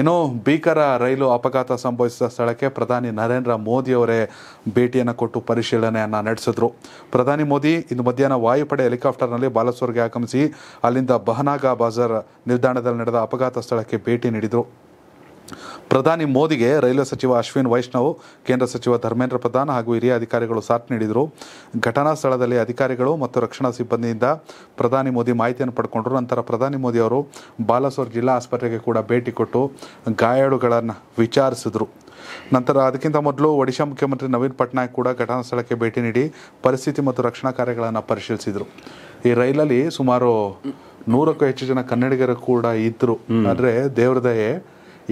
ಇನ್ನು ಭೀಕರ ರೈಲು ಅಪಘಾತ ಸಂಭವಿಸಿದ ಸ್ಥಳಕ್ಕೆ ಪ್ರಧಾನಿ ನರೇಂದ್ರ ಮೋದಿಯವರೇ ಭೇಟಿಯನ್ನು ಕೊಟ್ಟು ಪರಿಶೀಲನೆಯನ್ನು ನಡೆಸಿದ್ರು ಪ್ರಧಾನಿ ಮೋದಿ ಇಂದು ಮಧ್ಯಾಹ್ನ ವಾಯುಪಡೆ ಹೆಲಿಕಾಪ್ಟರ್ನಲ್ಲಿ ಬಾಲಸೋರ್ಗೆ ಆಗಮಿಸಿ ಅಲ್ಲಿಂದ ಬಹನಾಗ ಬಾಜಾರ್ ನಿಲ್ದಾಣದಲ್ಲಿ ನಡೆದ ಅಪಘಾತ ಸ್ಥಳಕ್ಕೆ ಭೇಟಿ ನೀಡಿದರು ಪ್ರಧಾನಿ ಮೋದಿಗೆ ರೈಲ್ವೆ ಸಚಿವ ಅಶ್ವಿನ್ ವೈಷ್ಣವ್ ಕೇಂದ್ರ ಸಚಿವ ಧರ್ಮೇಂದ್ರ ಪ್ರಧಾನ್ ಹಾಗೂ ಹಿರಿಯ ಅಧಿಕಾರಿಗಳು ಸಾಥ್ ನೀಡಿದರು ಘಟನಾ ಸ್ಥಳದಲ್ಲಿ ಅಧಿಕಾರಿಗಳು ಮತ್ತು ರಕ್ಷಣಾ ಸಿಬ್ಬಂದಿಯಿಂದ ಪ್ರಧಾನಿ ಮೋದಿ ಮಾಹಿತಿಯನ್ನು ಪಡ್ಕೊಂಡರು ನಂತರ ಪ್ರಧಾನಿ ಮೋದಿ ಅವರು ಬಾಲಾಸೋರ್ ಜಿಲ್ಲಾ ಆಸ್ಪತ್ರೆಗೆ ಕೂಡ ಭೇಟಿ ಕೊಟ್ಟು ಗಾಯಾಳುಗಳನ್ನು ವಿಚಾರಿಸಿದರು ನಂತರ ಅದಕ್ಕಿಂತ ಮೊದಲು ಒಡಿಶಾ ಮುಖ್ಯಮಂತ್ರಿ ನವೀನ್ ಪಟ್ನಾಯಕ್ ಕೂಡ ಘಟನಾ ಸ್ಥಳಕ್ಕೆ ಭೇಟಿ ನೀಡಿ ಪರಿಸ್ಥಿತಿ ಮತ್ತು ರಕ್ಷಣಾ ಕಾರ್ಯಗಳನ್ನು ಪರಿಶೀಲಿಸಿದರು ಈ ರೈಲಲ್ಲಿ ಸುಮಾರು ನೂರಕ್ಕೂ ಹೆಚ್ಚು ಜನ ಕನ್ನಡಿಗರು ಕೂಡ ಇದ್ದರು ಆದರೆ ದೇವ್ರದಯೇ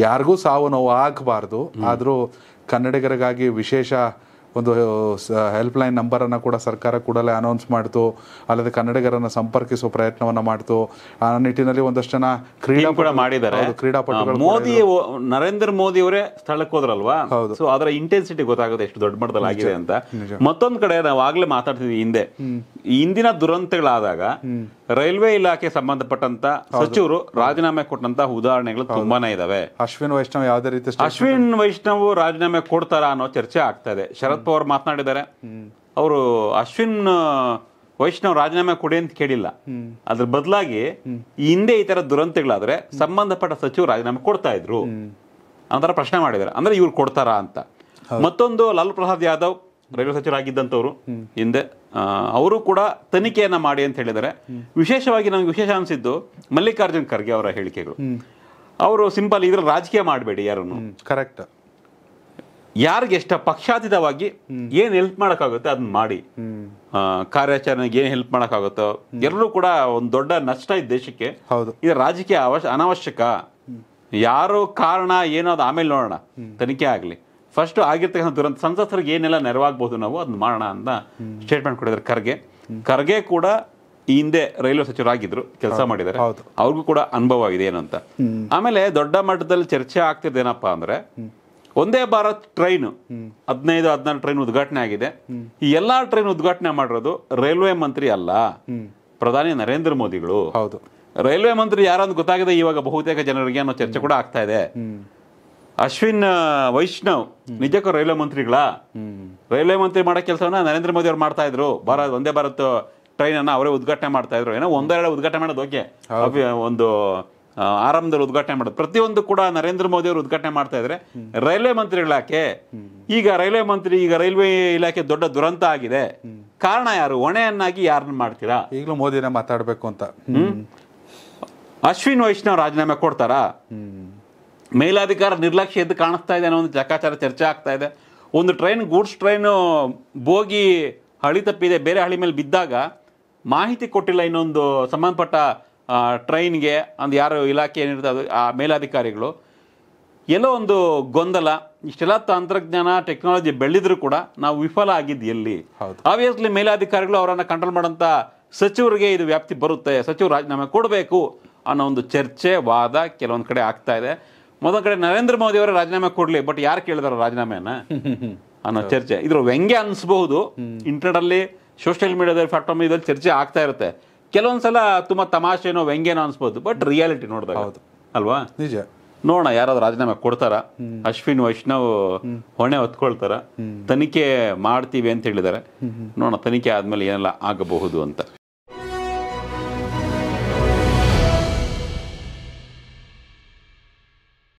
ಯಾರಿಗೂ ಸಾವು ನೋವು ಆಗಬಾರ್ದು ಆದರೂ ಕನ್ನಡಿಗರಿಗಾಗಿ ವಿಶೇಷ ಒಂದು ಹೆಲ್ಪ್ ಹೆಲ್ಪ್ಲೈನ್ ನಂಬರನ್ನು ಕೂಡ ಸರ್ಕಾರ ಕೂಡಲೇ ಅನೌನ್ಸ್ ಮಾಡ್ತು ಅಲ್ಲದೆ ಕನ್ನಡಿಗರನ್ನು ಸಂಪರ್ಕಿಸುವ ಪ್ರಯತ್ನವನ್ನು ಮಾಡ್ತು ಆ ನಿಟ್ಟಿನಲ್ಲಿ ಒಂದಷ್ಟು ಜನ ಕ್ರೀಡಾ ಕೂಡ ಮಾಡಿದ್ದಾರೆ ಕ್ರೀಡಾಪಟುಗಳು ಮೋದಿ ನರೇಂದ್ರ ಮೋದಿ ಅವರೇ ಸ್ಥಳಕ್ಕೆ ಹೋದ್ರಲ್ವಾ ಹೌದು ಸೊ ಅದರ ಇಂಟೆನ್ಸಿಟಿ ಗೊತ್ತಾಗುತ್ತೆ ಎಷ್ಟು ದೊಡ್ಡ ಮಟ್ಟದಲ್ಲಿ ಆಗಿದೆ ಅಂತ ಮತ್ತೊಂದು ಕಡೆ ನಾವು ಆಗ್ಲೇ ಮಾತಾಡ್ತಿದ್ವಿ ಹಿಂದೆ ಇಂದಿನ ದುರಂತಗಳಾದಾಗ ರೈಲ್ವೆ ಇಲಾಖೆ ಸಂಬಂಧಪಟ್ಟಂತ ಸಚಿವರು ರಾಜೀನಾಮೆ ಕೊಟ್ಟಂತ ಉದಾಹರಣೆಗಳು ತುಂಬಾನೇ ಇದಾವೆ ಅಶ್ವಿನ್ ವೈಷ್ಣವ್ ಯಾವ್ದೇ ರೀತಿ ಅಶ್ವಿನ್ ವೈಷ್ಣವ್ ರಾಜೀನಾಮೆ ಕೊಡ್ತಾರಾ ಅನ್ನೋ ಚರ್ಚೆ ಆಗ್ತಾ ಇದೆ ಶರದ್ ಪವಾರ್ ಮಾತನಾಡಿದ್ದಾರೆ ಅವರು ಅಶ್ವಿನ್ ವೈಷ್ಣವ್ ರಾಜೀನಾಮೆ ಕೊಡಿ ಅಂತ ಕೇಳಿಲ್ಲ ಅದ್ರ ಬದಲಾಗಿ ಹಿಂದೆ ಈ ತರ ದುರಂತಗಳಾದ್ರೆ ಸಂಬಂಧಪಟ್ಟ ಸಚಿವರು ರಾಜೀನಾಮೆ ಕೊಡ್ತಾ ಇದ್ರು ಅಂತರ ಪ್ರಶ್ನೆ ಮಾಡಿದ್ದಾರೆ ಅಂದ್ರೆ ಇವ್ರು ಕೊಡ್ತಾರಾ ಅಂತ ಮತ್ತೊಂದು ಲಾಲ್ ಪ್ರಸಾದ್ ಯಾದವ್ ರೈಲ್ವೆ ಸಚಿವರಾಗಿದ್ದಂಥವ್ರು ಹಿಂದೆ ಅವರು ಕೂಡ ತನಿಖೆಯನ್ನು ಮಾಡಿ ಅಂತ ಹೇಳಿದರೆ ವಿಶೇಷವಾಗಿ ನಮ್ಗೆ ವಿಶೇಷ ಅನಿಸಿದ್ದು ಮಲ್ಲಿಕಾರ್ಜುನ್ ಖರ್ಗೆ ಅವರ ಹೇಳಿಕೆಗಳು ಅವರು ಸಿಂಪಲ್ ಇದ್ರ ರಾಜಕೀಯ ಮಾಡಬೇಡಿ ಯಾರನ್ನು ಕರೆಕ್ಟ್ ಯಾರಿಗೆ ಎಷ್ಟ ಪಕ್ಷಾತೀತವಾಗಿ ಏನು ಹೆಲ್ಪ್ ಮಾಡೋಕ್ಕಾಗುತ್ತೆ ಅದನ್ನ ಮಾಡಿ ಕಾರ್ಯಾಚರಣೆಗೆ ಏನು ಹೆಲ್ಪ್ ಮಾಡೋಕ್ಕಾಗುತ್ತೋ ಎಲ್ಲರೂ ಕೂಡ ಒಂದು ದೊಡ್ಡ ನಷ್ಟ ಇದೆ ದೇಶಕ್ಕೆ ಹೌದು ಇದು ರಾಜಕೀಯ ಅವಶ್ಯ ಅನಾವಶ್ಯಕ ಯಾರು ಕಾರಣ ಏನೋ ಅದು ಆಮೇಲೆ ನೋಡೋಣ ತನಿಖೆ ಆಗಲಿ ಫಸ್ಟ್ ಆಗಿರ್ತಕ್ಕಂಥ ದುರಂತ ಸಂಸತ್ತರಿಗೆ ಏನೆಲ್ಲ ನೆರವಾಗಬಹುದು ನಾವು ಅದನ್ನ ಮಾಡೋಣ ಅಂತ ಸ್ಟೇಟ್ಮೆಂಟ್ ಕೊಟ್ಟಿದ್ರು ಖರ್ಗೆ ಖರ್ಗೆ ಕೂಡ ಈ ಹಿಂದೆ ರೈಲ್ವೆ ಸಚಿವರಾಗಿದ್ರು ಕೆಲಸ ಮಾಡಿದ್ದಾರೆ ಅವ್ರಿಗೂ ಕೂಡ ಅನುಭವ ಇದೆ ಏನಂತ ಆಮೇಲೆ ದೊಡ್ಡ ಮಟ್ಟದಲ್ಲಿ ಚರ್ಚೆ ಏನಪ್ಪಾ ಅಂದ್ರೆ ಒಂದೇ ಭಾರತ್ ಟ್ರೈನ್ ಹದಿನೈದು ಹದಿನಾರು ಟ್ರೈನ್ ಉದ್ಘಾಟನೆ ಆಗಿದೆ ಈ ಎಲ್ಲಾ ಟ್ರೈನ್ ಉದ್ಘಾಟನೆ ಮಾಡಿರೋದು ರೈಲ್ವೆ ಮಂತ್ರಿ ಅಲ್ಲ ಪ್ರಧಾನಿ ನರೇಂದ್ರ ಮೋದಿಗಳು ಹೌದು ರೈಲ್ವೆ ಮಂತ್ರಿ ಯಾರಂತ ಗೊತ್ತಾಗಿದೆ ಇವಾಗ ಬಹುತೇಕ ಜನರಿಗೆ ಅನ್ನೋ ಚರ್ಚೆ ಕೂಡ ಆಗ್ತಾ ಇದೆ ಅಶ್ವಿನ್ ವೈಷ್ಣವ್ ನಿಜಕ್ಕೂ ರೈಲ್ವೆ ಮಂತ್ರಿಗಳ ರೈಲ್ವೆ ಮಂತ್ರಿ ಮಾಡೋ ಕೆಲಸವನ್ನ ನರೇಂದ್ರ ಮೋದಿ ಅವ್ರು ಮಾಡ್ತಾ ಇದ್ರು ಭಾರತ್ ಒಂದೇ ಭಾರತ್ ಟ್ರೈನ್ ಅನ್ನ ಅವರೇ ಉದ್ಘಾಟನೆ ಮಾಡ್ತಾ ಇದ್ರು ಏನೋ ಒಂದೆರಡು ಉದ್ಘಾಟನೆ ಮಾಡೋದು ಓಕೆ ಒಂದು ಆರಂಭದಲ್ಲಿ ಉದ್ಘಾಟನೆ ಮಾಡೋದು ಪ್ರತಿಯೊಂದು ಕೂಡ ನರೇಂದ್ರ ಮೋದಿ ಅವರು ಉದ್ಘಾಟನೆ ಮಾಡ್ತಾ ಇದ್ರೆ ರೈಲ್ವೆ ಮಂತ್ರಿಗಳಾಕೆ ಈಗ ರೈಲ್ವೆ ಮಂತ್ರಿ ಈಗ ರೈಲ್ವೆ ಇಲಾಖೆ ದೊಡ್ಡ ದುರಂತ ಆಗಿದೆ ಕಾರಣ ಯಾರು ಹೊಣೆಯನ್ನಾಗಿ ಯಾರನ್ನ ಮಾಡ್ತೀರಾ ಈಗಲೂ ಮೋದಿನ ಮಾತಾಡಬೇಕು ಅಂತ ಅಶ್ವಿನ್ ವೈಷ್ಣವ್ ರಾಜೀನಾಮೆ ಕೊಡ್ತಾರಾ ಮೇಲಾಧಿಕಾರ ನಿರ್ಲಕ್ಷ್ಯ ಎದ್ದು ಕಾಣಿಸ್ತಾ ಇದೆ ಅನ್ನೋ ಒಂದು ಚಕಾಚಾರ ಚರ್ಚೆ ಆಗ್ತಾ ಇದೆ ಒಂದು ಟ್ರೈನ್ ಗೂಡ್ಸ್ ಟ್ರೈನು ಬೋಗಿ ಹಳಿ ತಪ್ಪಿದೆ ಬೇರೆ ಹಳಿ ಮೇಲೆ ಬಿದ್ದಾಗ ಮಾಹಿತಿ ಕೊಟ್ಟಿಲ್ಲ ಇನ್ನೊಂದು ಸಂಬಂಧಪಟ್ಟ ಟ್ರೈನ್ಗೆ ಅಂದ್ರೆ ಯಾರು ಇಲಾಖೆ ಏನಿರುತ್ತೆ ಅದು ಆ ಮೇಲಾಧಿಕಾರಿಗಳು ಎಲ್ಲೋ ಒಂದು ಗೊಂದಲ ಇಷ್ಟೆಲ್ಲ ತಂತ್ರಜ್ಞಾನ ಟೆಕ್ನಾಲಜಿ ಬೆಳೆದ್ರೂ ಕೂಡ ನಾವು ವಿಫಲ ಆಗಿದ್ದು ಎಲ್ಲಿ ಆಬ್ವಿಯಸ್ಲಿ ಮೇಲಾಧಿಕಾರಿಗಳು ಅವರನ್ನು ಕಂಟ್ರೋಲ್ ಮಾಡೋಂಥ ಸಚಿವರಿಗೆ ಇದು ವ್ಯಾಪ್ತಿ ಬರುತ್ತೆ ಸಚಿವರು ರಾಜೀನಾಮೆ ಕೊಡಬೇಕು ಅನ್ನೋ ಒಂದು ಚರ್ಚೆ ವಾದ ಕೆಲವೊಂದು ಕಡೆ ಆಗ್ತಾ ಇದೆ ಮೊದಲ ಕಡೆ ನರೇಂದ್ರ ಮೋದಿ ಅವರ ರಾಜೀನಾಮೆ ಕೊಡ್ಲಿ ಬಟ್ ಯಾರು ಕೇಳಿದಾರ ರಾಜೀನಾಮೆನ ಅನ್ನೋ ಚರ್ಚೆ ಇದ್ರ ವ್ಯಂಗ್ಯ ಅನ್ಸಬಹುದು ಅಲ್ಲಿ ಸೋಷಿಯಲ್ ಮೀಡಿಯಾದಲ್ಲಿ ಪ್ಲಾಟ್ಫಾರ್ಮ್ ಇದ್ರಲ್ಲಿ ಚರ್ಚೆ ಆಗ್ತಾ ಇರುತ್ತೆ ಕೆಲವೊಂದ್ಸಲ ತುಂಬಾ ತಮಾಷೆನೋ ವ್ಯಂಗ್ಯನೋ ಅನ್ಸ್ಬಹುದು ಬಟ್ ರಿಯಾಲಿಟಿ ನೋಡಿದಾಗ ಅಲ್ವಾ ನಿಜ ನೋಡೋಣ ಯಾರಾದ್ರೂ ರಾಜೀನಾಮೆ ಕೊಡ್ತಾರ ಅಶ್ವಿನ್ ವೈಷ್ಣವ್ ಹೊಣೆ ಹೊತ್ಕೊಳ್ತಾರ ತನಿಖೆ ಮಾಡ್ತೀವಿ ಅಂತ ಹೇಳಿದಾರೆ ನೋಡೋಣ ತನಿಖೆ ಆದ್ಮೇಲೆ ಏನೆಲ್ಲ ಆಗಬಹುದು ಅಂತ